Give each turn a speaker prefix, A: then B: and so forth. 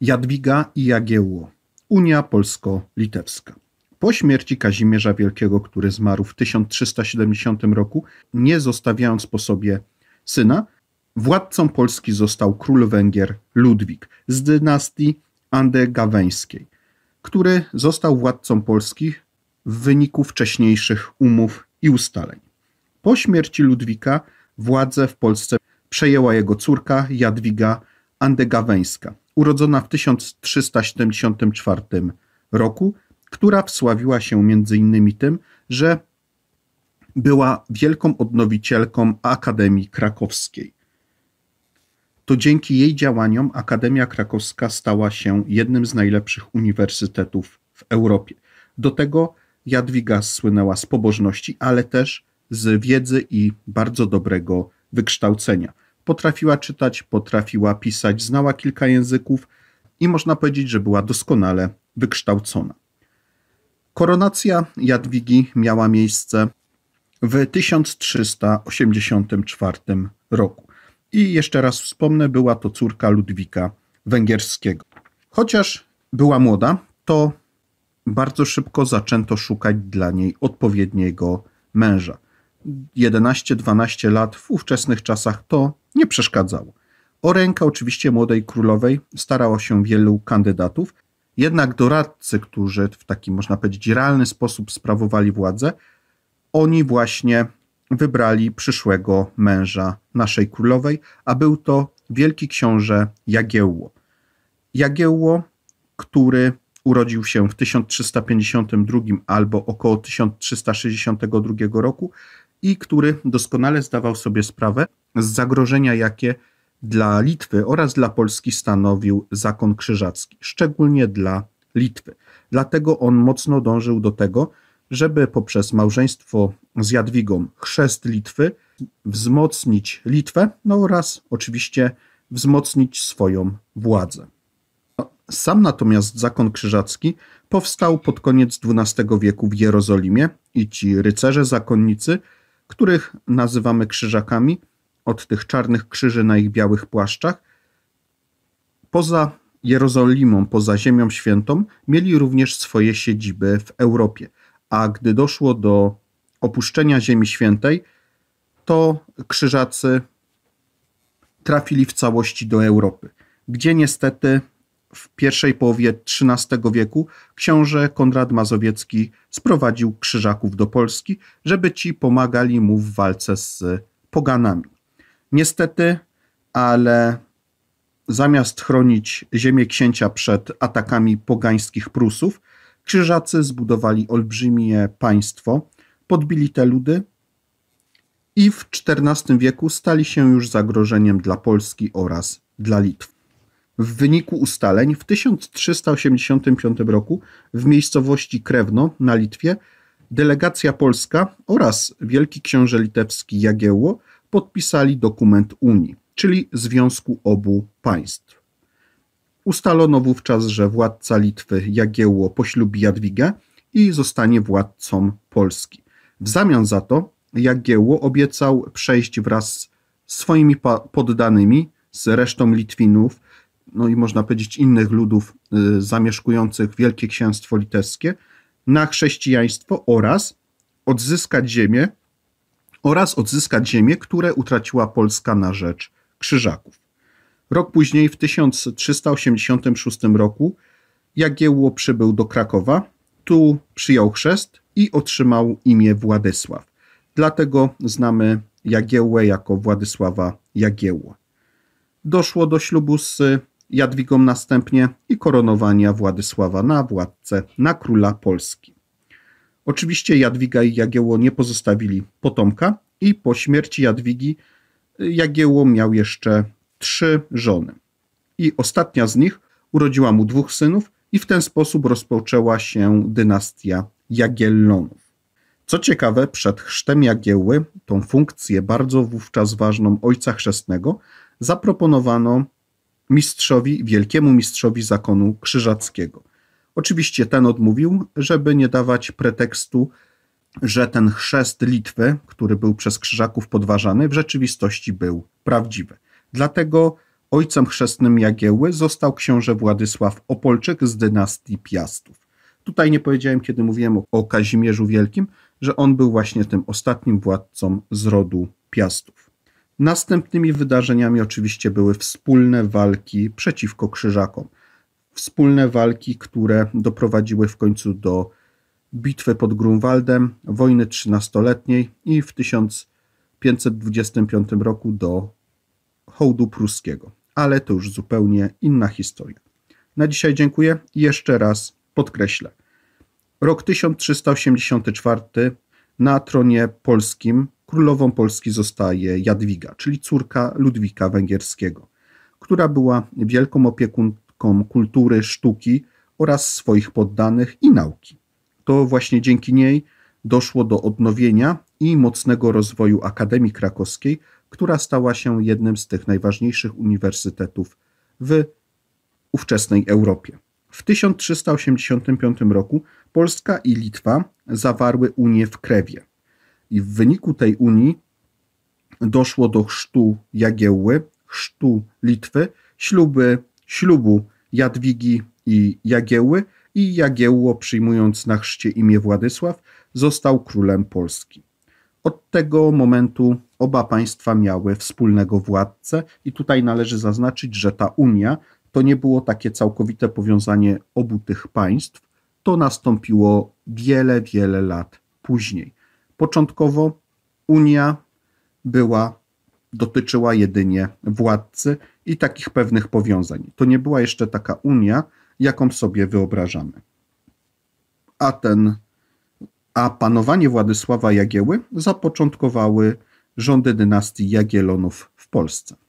A: Jadwiga i Jagiełło, Unia Polsko-Litewska. Po śmierci Kazimierza Wielkiego, który zmarł w 1370 roku, nie zostawiając po sobie syna, władcą Polski został król Węgier Ludwik z dynastii andegaweńskiej, który został władcą Polski w wyniku wcześniejszych umów i ustaleń. Po śmierci Ludwika władzę w Polsce przejęła jego córka Jadwiga andegaweńska, urodzona w 1374 roku, która wsławiła się między innymi tym, że była wielką odnowicielką Akademii Krakowskiej. To dzięki jej działaniom Akademia Krakowska stała się jednym z najlepszych uniwersytetów w Europie. Do tego Jadwiga słynęła z pobożności, ale też z wiedzy i bardzo dobrego wykształcenia. Potrafiła czytać, potrafiła pisać, znała kilka języków i można powiedzieć, że była doskonale wykształcona. Koronacja Jadwigi miała miejsce w 1384 roku. I jeszcze raz wspomnę, była to córka Ludwika Węgierskiego. Chociaż była młoda, to bardzo szybko zaczęto szukać dla niej odpowiedniego męża. 11-12 lat w ówczesnych czasach to nie przeszkadzało. O rękę oczywiście młodej królowej starało się wielu kandydatów, jednak doradcy, którzy w taki, można powiedzieć, realny sposób sprawowali władzę, oni właśnie wybrali przyszłego męża naszej królowej, a był to wielki książę Jagiełło. Jagiełło, który urodził się w 1352 albo około 1362 roku i który doskonale zdawał sobie sprawę, zagrożenia, jakie dla Litwy oraz dla Polski stanowił zakon krzyżacki, szczególnie dla Litwy. Dlatego on mocno dążył do tego, żeby poprzez małżeństwo z Jadwigą chrzest Litwy wzmocnić Litwę no oraz oczywiście wzmocnić swoją władzę. Sam natomiast zakon krzyżacki powstał pod koniec XII wieku w Jerozolimie i ci rycerze zakonnicy, których nazywamy krzyżakami, od tych czarnych krzyży na ich białych płaszczach, poza Jerozolimą, poza Ziemią Świętą, mieli również swoje siedziby w Europie. A gdy doszło do opuszczenia Ziemi Świętej, to krzyżacy trafili w całości do Europy, gdzie niestety w pierwszej połowie XIII wieku książę Konrad Mazowiecki sprowadził krzyżaków do Polski, żeby ci pomagali mu w walce z poganami. Niestety, ale zamiast chronić ziemię księcia przed atakami pogańskich Prusów, krzyżacy zbudowali olbrzymie państwo, podbili te ludy i w XIV wieku stali się już zagrożeniem dla Polski oraz dla Litwy. W wyniku ustaleń w 1385 roku w miejscowości Krewno na Litwie delegacja polska oraz wielki książę litewski Jagiełło podpisali dokument Unii, czyli Związku Obu Państw. Ustalono wówczas, że władca Litwy Jagiełło poślubi Jadwigę i zostanie władcą Polski. W zamian za to Jagiełło obiecał przejść wraz z swoimi poddanymi, z resztą Litwinów, no i można powiedzieć innych ludów y, zamieszkujących Wielkie Księstwo Litewskie, na chrześcijaństwo oraz odzyskać ziemię, oraz odzyskać ziemię, które utraciła Polska na rzecz Krzyżaków. Rok później, w 1386 roku, Jagiełło przybył do Krakowa, tu przyjął chrzest i otrzymał imię Władysław. Dlatego znamy Jagiełłę jako Władysława Jagiełło. Doszło do ślubu z Jadwigą następnie i koronowania Władysława na władcę, na króla Polski. Oczywiście Jadwiga i Jagiełło nie pozostawili potomka i po śmierci Jadwigi y, Jagiełło miał jeszcze trzy żony. I ostatnia z nich urodziła mu dwóch synów i w ten sposób rozpoczęła się dynastia Jagiellonów. Co ciekawe, przed chrztem Jagiełły, tą funkcję bardzo wówczas ważną ojca chrzestnego, zaproponowano mistrzowi, wielkiemu mistrzowi zakonu krzyżackiego. Oczywiście ten odmówił, żeby nie dawać pretekstu, że ten chrzest Litwy, który był przez Krzyżaków podważany, w rzeczywistości był prawdziwy. Dlatego ojcem chrzestnym Jagieły został książę Władysław Opolczyk z dynastii Piastów. Tutaj nie powiedziałem, kiedy mówiłem o Kazimierzu Wielkim, że on był właśnie tym ostatnim władcą z rodu Piastów. Następnymi wydarzeniami oczywiście były wspólne walki przeciwko Krzyżakom wspólne walki, które doprowadziły w końcu do bitwy pod Grunwaldem, wojny trzynastoletniej i w 1525 roku do hołdu pruskiego. Ale to już zupełnie inna historia. Na dzisiaj dziękuję i jeszcze raz podkreślę. Rok 1384 na tronie polskim królową Polski zostaje Jadwiga, czyli córka Ludwika Węgierskiego, która była wielką opiekunką kultury, sztuki oraz swoich poddanych i nauki. To właśnie dzięki niej doszło do odnowienia i mocnego rozwoju Akademii Krakowskiej, która stała się jednym z tych najważniejszych uniwersytetów w ówczesnej Europie. W 1385 roku Polska i Litwa zawarły Unię w Krewie. I w wyniku tej Unii doszło do chrztu Jagiełły, chrztu Litwy, śluby ślubu Jadwigi i Jagiełły i Jagiełło przyjmując na chrzcie imię Władysław został królem Polski. Od tego momentu oba państwa miały wspólnego władcę i tutaj należy zaznaczyć, że ta Unia to nie było takie całkowite powiązanie obu tych państw, to nastąpiło wiele, wiele lat później. Początkowo Unia była dotyczyła jedynie władcy i takich pewnych powiązań. To nie była jeszcze taka unia, jaką sobie wyobrażamy. A ten a panowanie Władysława Jagieły zapoczątkowały rządy dynastii Jagielonów w Polsce.